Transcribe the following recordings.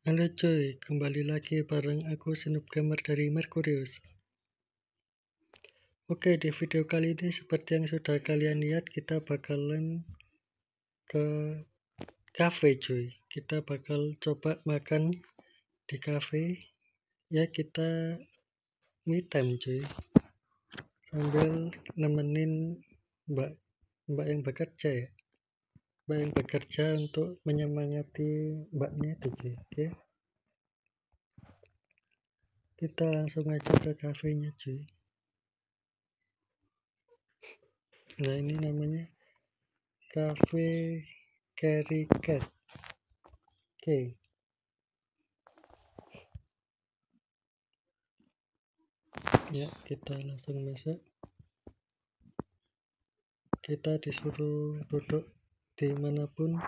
Halo cuy, kembali lagi bareng aku Sinup Gamer dari Mercurius. Oke, di video kali ini seperti yang sudah kalian lihat, kita bakalan ke cafe cuy. Kita bakal coba makan di cafe. Ya, kita me time cuy. Sambil nemenin mbak mbak yang bekerja ya banyak bekerja untuk menyemangati mbaknya itu cuy okay. kita langsung aja ke kafenya cuy nah ini namanya cafe carry cat oke okay. ya kita langsung masuk kita disuruh duduk SD manapun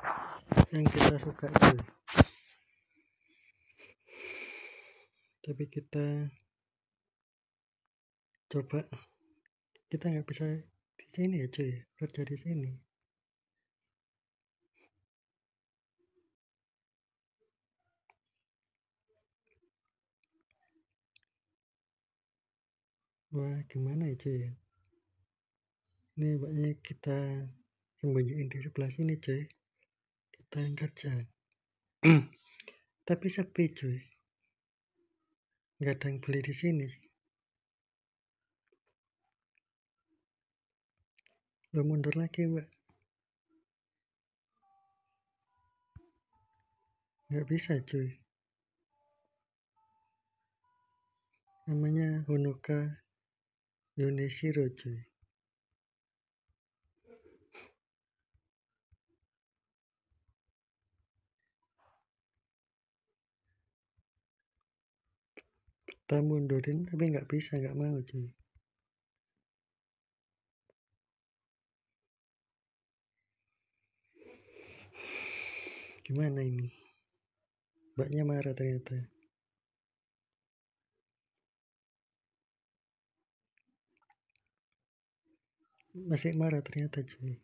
yang kita suka itu tapi kita coba kita nggak bisa di sini aja ya kerja di sini wah gimana aja ya ini banyak kita sembunyiin di sebelah sini cuy kita yang kerja hmm. tapi sepi cuy nggak ada yang beli di sini lo mundur lagi mbak nggak bisa cuy namanya Honoka Yoneshiro cuy kita mundurin tapi nggak bisa nggak mau cuy gimana ini mbaknya marah ternyata masih marah ternyata cuy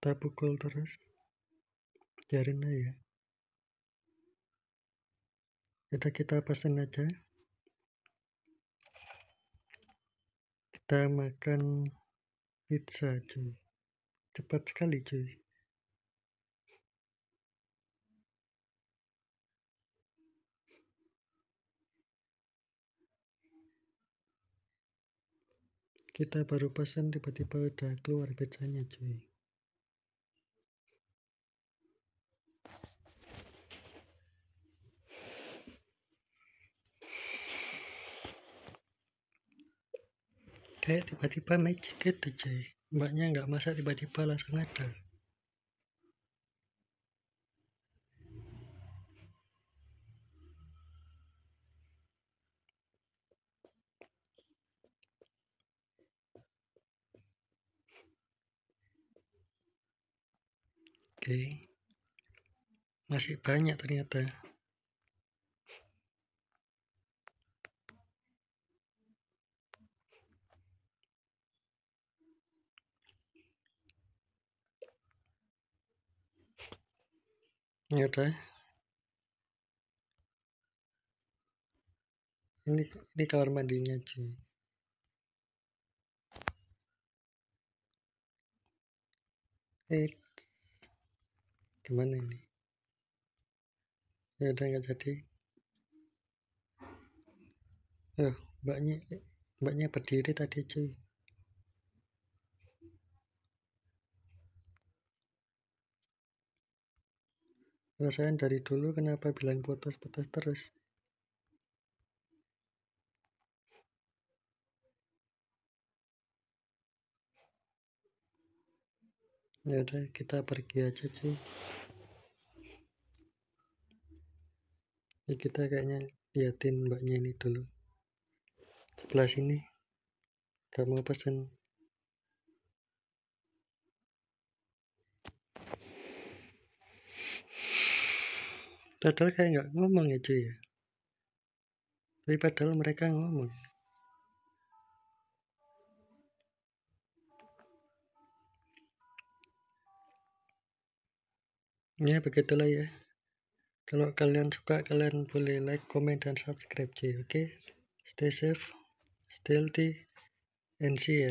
pukul terus biarin aja kita kita pesen aja kita makan pizza cuy cepat sekali cuy kita baru pesan tiba-tiba udah keluar pizzanya cuy kayak tiba-tiba magic gitu cuy mbaknya nggak masak tiba-tiba langsung ada Oke, okay. masih banyak ternyata. ada iya, Ini ini kamar mandinya cuy. Eh, gimana ini? Ya udah nggak jadi. Loh, mbaknya mbaknya berdiri tadi cuy. perasaan dari dulu kenapa bilang putus-putus terus ya udah kita pergi aja sih ya kita kayaknya liatin mbaknya ini dulu sebelah sini kamu pesen Padahal kayak nggak ngomong ya cuy ya. Tapi padahal mereka ngomong. Ya begitulah ya. Kalau kalian suka kalian boleh like, comment, dan subscribe cuy. Oke, okay? stay safe, stay healthy, and see ya.